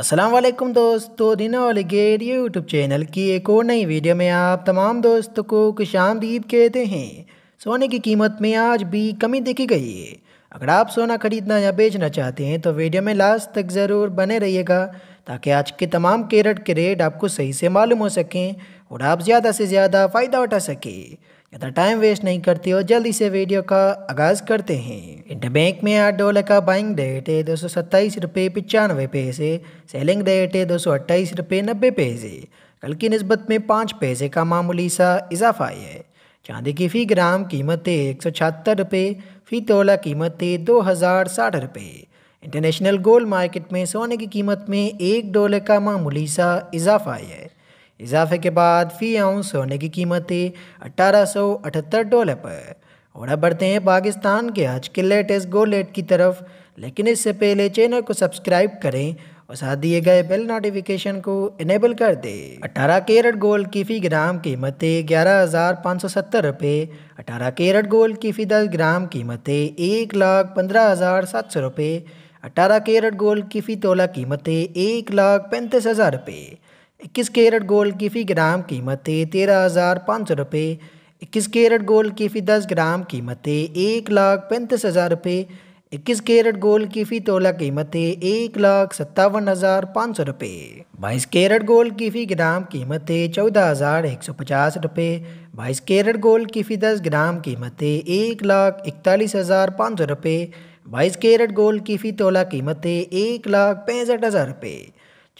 असलम दोस्तों दिन दिना गेट यूट्यूब चैनल की एक और नई वीडियो में आप तमाम दोस्तों को खुश आमदीद कहते हैं सोने की कीमत में आज भी कमी देखी गई है अगर आप सोना खरीदना या बेचना चाहते हैं तो वीडियो में लास्ट तक ज़रूर बने रहिएगा ताकि आज के तमाम कैरेट के रेट आपको सही से मालूम हो सकें और आप ज़्यादा से ज़्यादा फ़ायदा उठा सकें ज़्यादा टाइम वेस्ट नहीं करते हो जल्दी से वीडियो का आगाज़ करते हैं इंटरबैंक में आठ डॉलर का बाइंग रेट है दो सौ सत्ताईस रुपये पचानवे पैसे सेलिंग रेट है दो सौ अट्ठाईस रुपये नब्बे पैसे कल की नस्बत में पाँच पैसे का मामूली सा इजाफा है चांदी की फ़ी ग्राम कीमत है एक सौ छहत्तर रुपये फ़ी तोला कीमत है दो हज़ार साठ रुपये इंटरनेशनल गोल्ड मार्केट में सोने की कीमत में एक डॉलर का मामूली सा इजाफा है इजाफे के बाद फी आउंस सोने की कीमत थी अट्ठारह डॉलर पर और अब बढ़ते हैं पाकिस्तान के आज के लेटेस्ट गोलेट की तरफ लेकिन इससे पहले चैनल को सब्सक्राइब करें और साथ दिए गए बेल नोटिफिकेशन को इनेबल कर दें अठारह कैरेट गोल्ड की फ़ी ग्राम कीमत ग्यारह हज़ार पाँच सौ सत्तर रुपये अठारह कैरेट गोल्ड की फ़ी दस ग्राम कीमत एक लाख पंद्रह हज़ार सात सौ रुपये अठारह कैरेट गोल्ड की फ़ी तोला कीमत एक लाख पैंतीस हज़ार रुपये इक्कीस कैरेट गोल्ड की फ़ी ग्राम कीमतें तेरह हज़ार पाँच सौ रुपये इक्कीस कैरेट गोल्ड की फ़ी दस ग्राम कीमतें एक लाख पैंतीस हज़ार रुपये इक्कीस कैरेट गोल्ड की फ़ी तोला कीमतें एक लाख सत्तावन हज़ार पाँच सौ रुपये बाईस कैरेट गोल्ड की फ़ी ग्राम कीमतें चौदह हज़ार एक सौ पचास रुपये बाईस कैरेट गोल्ड की फ़ी दस ग्राम कीमतें एक लाख इकतालीस हज़ार पाँच सौ रुपये बाईस कैरेट गोल्ड की फ़ी तोला कीमतें एक लाख पैंसठ हज़ार रुपये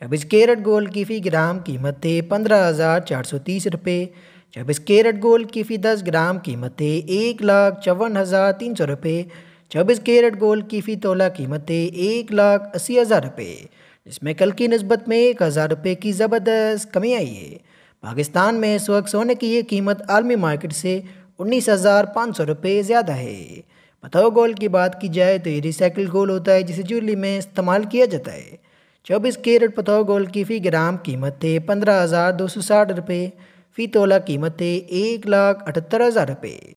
चौबीस कैरेट गोल्ड की फ़ी ग्राम कीमत थे पंद्रह हज़ार चार सौ तीस रुपये चौबीस कैरेट गोल्ड की फ़ी दस ग्राम कीमत थे एक लाख चौवन हज़ार तीन सौ रुपये चौबीस कैरेट गोल्ड की फ़ी तोला कीमत थे एक लाख अस्सी हज़ार रुपये जिसमें कल की नस्बत में एक हज़ार रुपये की ज़बरदस्त कमी आई है पाकिस्तान में इस वक्त सोने की ये कीमत आलमी मार्केट से उन्नीस हज़ार पाँच सौ रुपये ज़्यादा है बताओ गोल की बात की जाए तो ये रिसाइकिल गोल होता है जिसे ज्वेलरी में इस्तेमाल किया जाता है चौबीस कैरेट पथौ गोल्ड की फ़ी ग्राम कीमत थे पंद्रह हज़ार दो सौ साठ रुपये फ़ी तोला कीमत थे एक लाख अठहत्तर हज़ार रुपये